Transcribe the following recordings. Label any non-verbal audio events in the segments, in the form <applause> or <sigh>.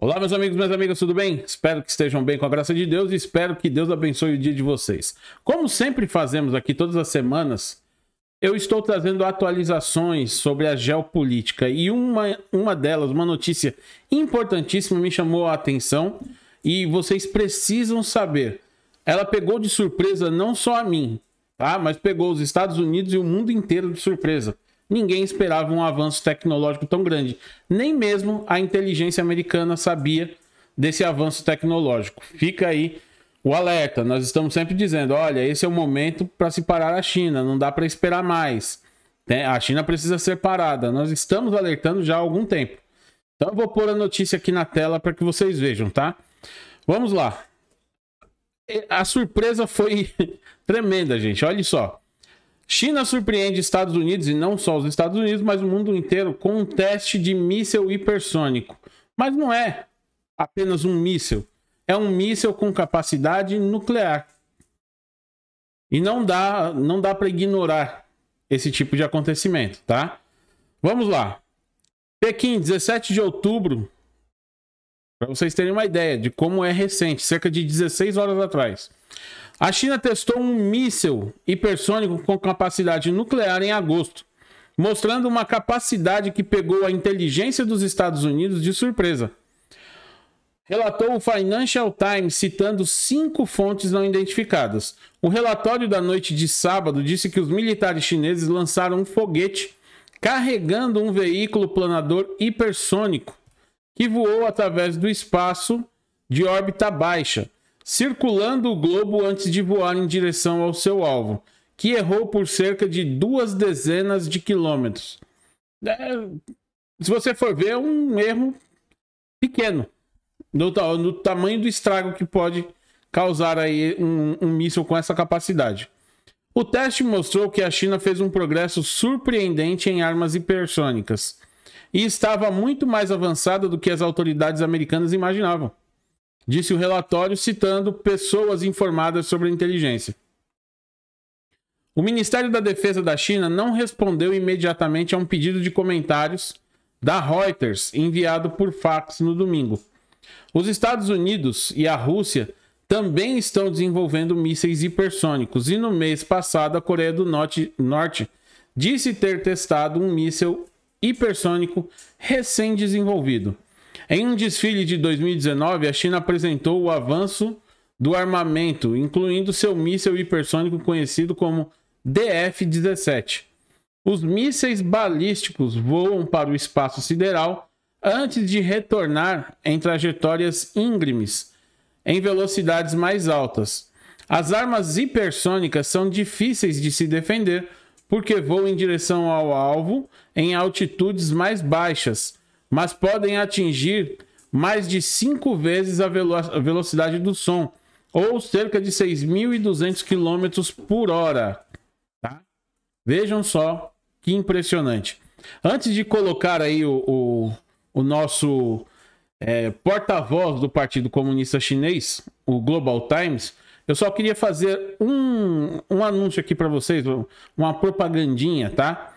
Olá, meus amigos, minhas amigas, tudo bem? Espero que estejam bem com a graça de Deus e espero que Deus abençoe o dia de vocês. Como sempre fazemos aqui todas as semanas, eu estou trazendo atualizações sobre a geopolítica e uma, uma delas, uma notícia importantíssima, me chamou a atenção e vocês precisam saber. Ela pegou de surpresa não só a mim, tá? mas pegou os Estados Unidos e o mundo inteiro de surpresa. Ninguém esperava um avanço tecnológico tão grande. Nem mesmo a inteligência americana sabia desse avanço tecnológico. Fica aí o alerta. Nós estamos sempre dizendo: olha, esse é o momento para se parar a China, não dá para esperar mais. A China precisa ser parada. Nós estamos alertando já há algum tempo. Então eu vou pôr a notícia aqui na tela para que vocês vejam, tá? Vamos lá a surpresa foi <laughs> tremenda, gente. Olha só. China surpreende Estados Unidos, e não só os Estados Unidos, mas o mundo inteiro, com um teste de míssil hipersônico. Mas não é apenas um míssil. É um míssil com capacidade nuclear. E não dá, não dá para ignorar esse tipo de acontecimento, tá? Vamos lá. Pequim, 17 de outubro, para vocês terem uma ideia de como é recente, cerca de 16 horas atrás. A China testou um míssil hipersônico com capacidade nuclear em agosto, mostrando uma capacidade que pegou a inteligência dos Estados Unidos de surpresa. Relatou o Financial Times citando cinco fontes não identificadas. O relatório da noite de sábado disse que os militares chineses lançaram um foguete carregando um veículo planador hipersônico que voou através do espaço de órbita baixa, circulando o globo antes de voar em direção ao seu alvo, que errou por cerca de duas dezenas de quilômetros. É, se você for ver, é um erro pequeno, no, no tamanho do estrago que pode causar aí um, um míssil com essa capacidade. O teste mostrou que a China fez um progresso surpreendente em armas hipersônicas e estava muito mais avançada do que as autoridades americanas imaginavam, disse o relatório citando pessoas informadas sobre a inteligência. O Ministério da Defesa da China não respondeu imediatamente a um pedido de comentários da Reuters enviado por fax no domingo. Os Estados Unidos e a Rússia também estão desenvolvendo mísseis hipersônicos e no mês passado a Coreia do Norte, Norte disse ter testado um míssil hipersônico recém-desenvolvido. Em um desfile de 2019, a China apresentou o avanço do armamento, incluindo seu míssil hipersônico conhecido como DF-17. Os mísseis balísticos voam para o espaço sideral antes de retornar em trajetórias íngremes, em velocidades mais altas. As armas hipersônicas são difíceis de se defender porque voam em direção ao alvo em altitudes mais baixas, mas podem atingir mais de cinco vezes a, velo a velocidade do som, ou cerca de 6.200 km por hora. Tá? Vejam só que impressionante. Antes de colocar aí o, o, o nosso é, porta-voz do Partido Comunista Chinês, o Global Times, eu só queria fazer um, um anúncio aqui para vocês, uma propagandinha, tá?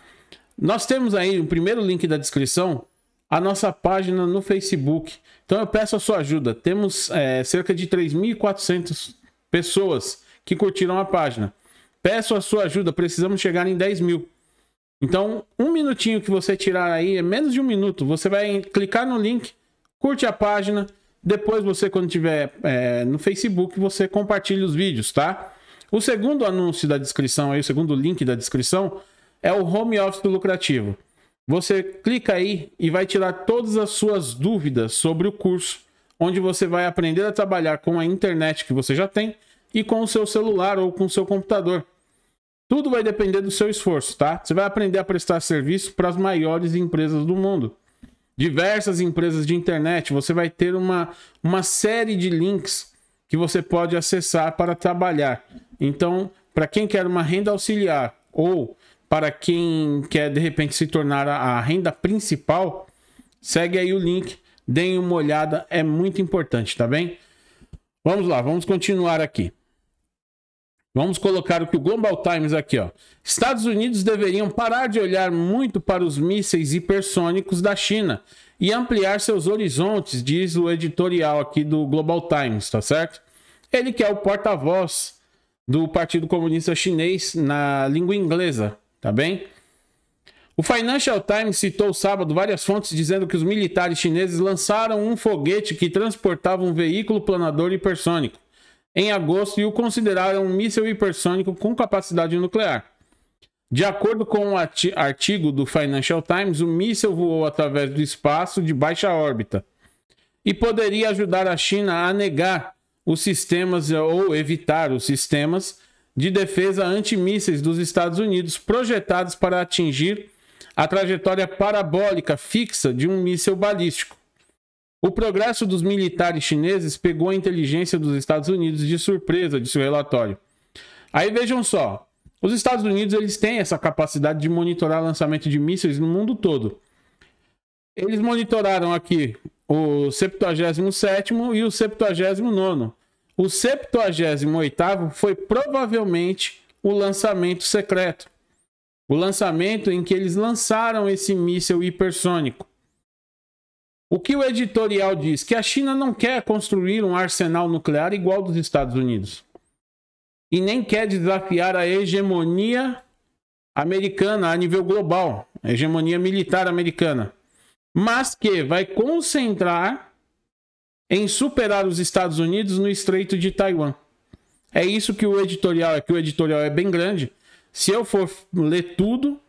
Nós temos aí o primeiro link da descrição, a nossa página no Facebook. Então eu peço a sua ajuda. Temos é, cerca de 3.400 pessoas que curtiram a página. Peço a sua ajuda, precisamos chegar em 10 mil. Então, um minutinho que você tirar aí, é menos de um minuto, você vai clicar no link, curte a página, depois você, quando tiver é, no Facebook, você compartilha os vídeos, tá? O segundo anúncio da descrição aí, o segundo link da descrição é o home office lucrativo. Você clica aí e vai tirar todas as suas dúvidas sobre o curso, onde você vai aprender a trabalhar com a internet que você já tem e com o seu celular ou com o seu computador. Tudo vai depender do seu esforço, tá? Você vai aprender a prestar serviço para as maiores empresas do mundo diversas empresas de internet, você vai ter uma, uma série de links que você pode acessar para trabalhar. Então, para quem quer uma renda auxiliar ou para quem quer de repente se tornar a, a renda principal, segue aí o link, deem uma olhada, é muito importante, tá bem? Vamos lá, vamos continuar aqui. Vamos colocar o que o Global Times aqui, ó. Estados Unidos deveriam parar de olhar muito para os mísseis hipersônicos da China e ampliar seus horizontes, diz o editorial aqui do Global Times, tá certo? Ele que é o porta-voz do Partido Comunista Chinês na língua inglesa, tá bem? O Financial Times citou sábado várias fontes dizendo que os militares chineses lançaram um foguete que transportava um veículo planador hipersônico em agosto e o consideraram um míssil hipersônico com capacidade nuclear. De acordo com um artigo do Financial Times, o míssil voou através do espaço de baixa órbita e poderia ajudar a China a negar os sistemas ou evitar os sistemas de defesa antimísseis dos Estados Unidos projetados para atingir a trajetória parabólica fixa de um míssil balístico. O progresso dos militares chineses pegou a inteligência dos Estados Unidos de surpresa, disse o relatório. Aí vejam só, os Estados Unidos eles têm essa capacidade de monitorar lançamento de mísseis no mundo todo. Eles monitoraram aqui o 77º e o 79º. O 78º foi provavelmente o lançamento secreto. O lançamento em que eles lançaram esse míssil hipersônico. O que o editorial diz? Que a China não quer construir um arsenal nuclear igual dos Estados Unidos. E nem quer desafiar a hegemonia americana a nível global, a hegemonia militar americana. Mas que vai concentrar em superar os Estados Unidos no Estreito de Taiwan. É isso que o editorial é, que o editorial é bem grande. Se eu for ler tudo,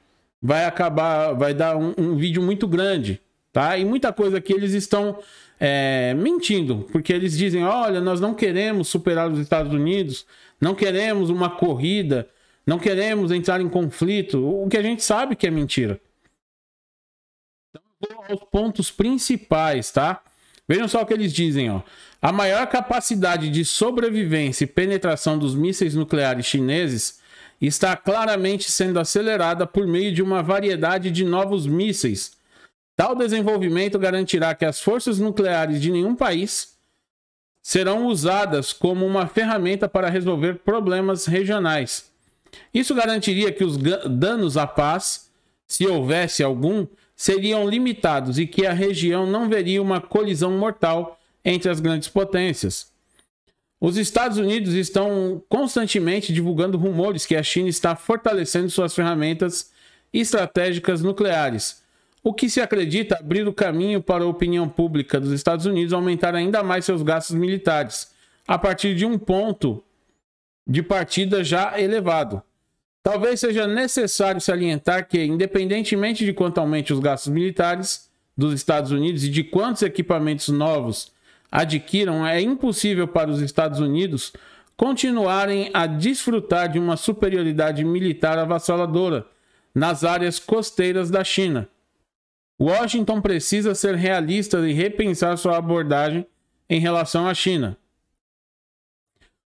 vai acabar, vai dar um, um vídeo muito grande. Tá? E muita coisa que eles estão é, mentindo, porque eles dizem: olha, nós não queremos superar os Estados Unidos, não queremos uma corrida, não queremos entrar em conflito, o que a gente sabe que é mentira. Então, vou aos pontos principais, tá? Vejam só o que eles dizem, ó. A maior capacidade de sobrevivência e penetração dos mísseis nucleares chineses está claramente sendo acelerada por meio de uma variedade de novos mísseis Tal desenvolvimento garantirá que as forças nucleares de nenhum país serão usadas como uma ferramenta para resolver problemas regionais. Isso garantiria que os danos à paz, se houvesse algum, seriam limitados e que a região não veria uma colisão mortal entre as grandes potências. Os Estados Unidos estão constantemente divulgando rumores que a China está fortalecendo suas ferramentas estratégicas nucleares o que se acredita abrir o caminho para a opinião pública dos Estados Unidos aumentar ainda mais seus gastos militares, a partir de um ponto de partida já elevado. Talvez seja necessário salientar que, independentemente de quanto aumente os gastos militares dos Estados Unidos e de quantos equipamentos novos adquiram, é impossível para os Estados Unidos continuarem a desfrutar de uma superioridade militar avassaladora nas áreas costeiras da China Washington precisa ser realista e repensar sua abordagem em relação à China.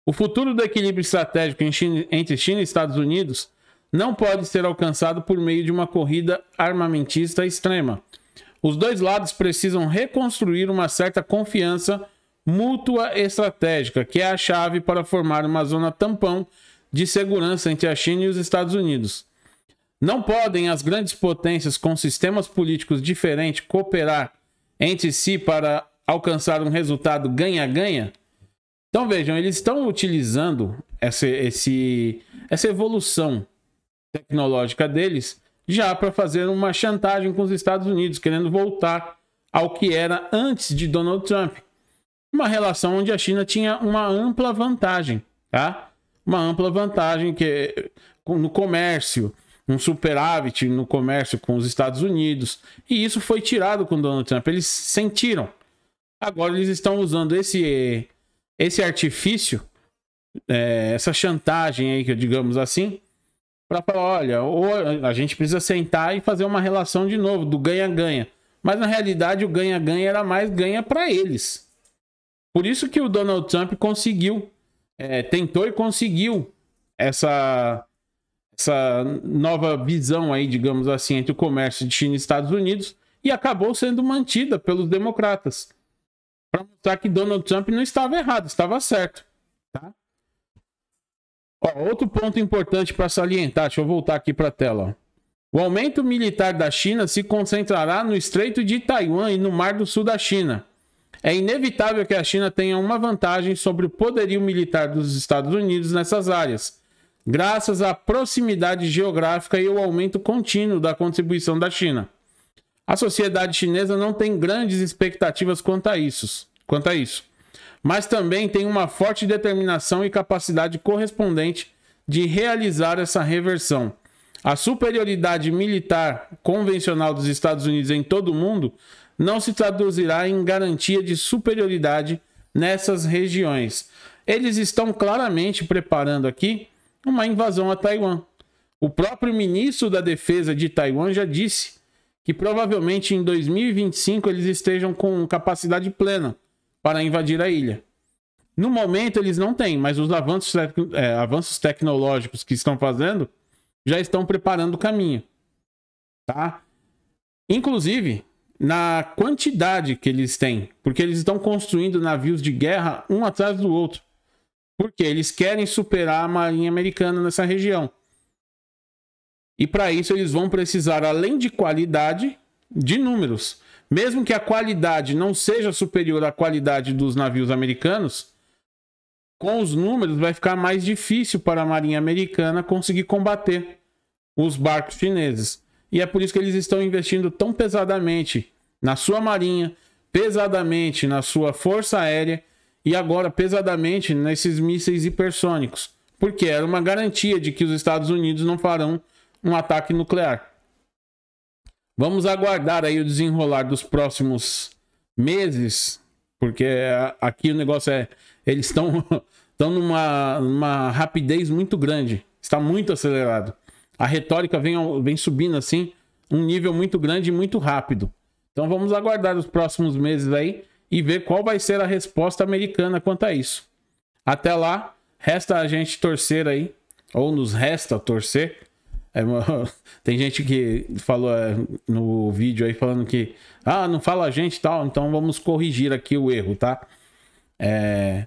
O futuro do equilíbrio estratégico entre China e Estados Unidos não pode ser alcançado por meio de uma corrida armamentista extrema. Os dois lados precisam reconstruir uma certa confiança mútua estratégica, que é a chave para formar uma zona tampão de segurança entre a China e os Estados Unidos. Não podem as grandes potências com sistemas políticos diferentes cooperar entre si para alcançar um resultado ganha-ganha? Então vejam, eles estão utilizando essa, esse, essa evolução tecnológica deles já para fazer uma chantagem com os Estados Unidos, querendo voltar ao que era antes de Donald Trump. Uma relação onde a China tinha uma ampla vantagem, tá? Uma ampla vantagem que no comércio, um superávit no comércio com os Estados Unidos. E isso foi tirado com Donald Trump. Eles sentiram. Agora eles estão usando esse, esse artifício, é, essa chantagem aí, digamos assim, para falar: olha, a gente precisa sentar e fazer uma relação de novo, do ganha-ganha. Mas na realidade o ganha-ganha era mais ganha para eles. Por isso que o Donald Trump conseguiu, é, tentou e conseguiu essa essa nova visão aí, digamos assim, entre o comércio de China e Estados Unidos e acabou sendo mantida pelos democratas para mostrar que Donald Trump não estava errado, estava certo. Tá? Ó, outro ponto importante para salientar, deixa eu voltar aqui para a tela. Ó. O aumento militar da China se concentrará no Estreito de Taiwan e no Mar do Sul da China. É inevitável que a China tenha uma vantagem sobre o poderio militar dos Estados Unidos nessas áreas graças à proximidade geográfica e ao aumento contínuo da contribuição da China. A sociedade chinesa não tem grandes expectativas quanto a isso, quanto a isso mas também tem uma forte determinação e capacidade correspondente de realizar essa reversão. A superioridade militar convencional dos Estados Unidos em todo o mundo não se traduzirá em garantia de superioridade nessas regiões. Eles estão claramente preparando aqui uma invasão a Taiwan. O próprio ministro da Defesa de Taiwan já disse que provavelmente em 2025 eles estejam com capacidade plena para invadir a ilha. No momento eles não têm, mas os avanços, é, avanços tecnológicos que estão fazendo já estão preparando o caminho, tá? Inclusive na quantidade que eles têm, porque eles estão construindo navios de guerra um atrás do outro. Porque eles querem superar a Marinha Americana nessa região. E para isso eles vão precisar, além de qualidade, de números. Mesmo que a qualidade não seja superior à qualidade dos navios americanos, com os números vai ficar mais difícil para a Marinha Americana conseguir combater os barcos chineses. E é por isso que eles estão investindo tão pesadamente na sua marinha, pesadamente na sua força aérea e agora pesadamente nesses mísseis hipersônicos, porque era uma garantia de que os Estados Unidos não farão um ataque nuclear. Vamos aguardar aí o desenrolar dos próximos meses, porque aqui o negócio é eles estão estão <laughs> numa, uma rapidez muito grande, está muito acelerado. A retórica vem, vem subindo assim, um nível muito grande e muito rápido. Então vamos aguardar os próximos meses aí e ver qual vai ser a resposta americana quanto a isso. Até lá, resta a gente torcer aí, ou nos resta torcer. É, <laughs> tem gente que falou é, no vídeo aí falando que ah, não fala a gente tal, então vamos corrigir aqui o erro, tá? É,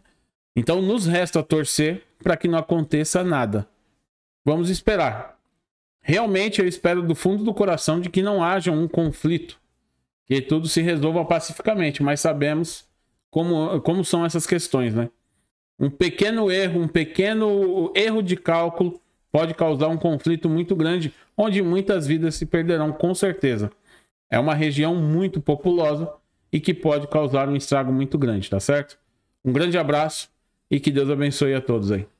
então nos resta torcer para que não aconteça nada. Vamos esperar. Realmente eu espero do fundo do coração de que não haja um conflito que tudo se resolva pacificamente, mas sabemos como, como são essas questões, né? Um pequeno erro, um pequeno erro de cálculo pode causar um conflito muito grande, onde muitas vidas se perderão, com certeza. É uma região muito populosa e que pode causar um estrago muito grande, tá certo? Um grande abraço e que Deus abençoe a todos aí.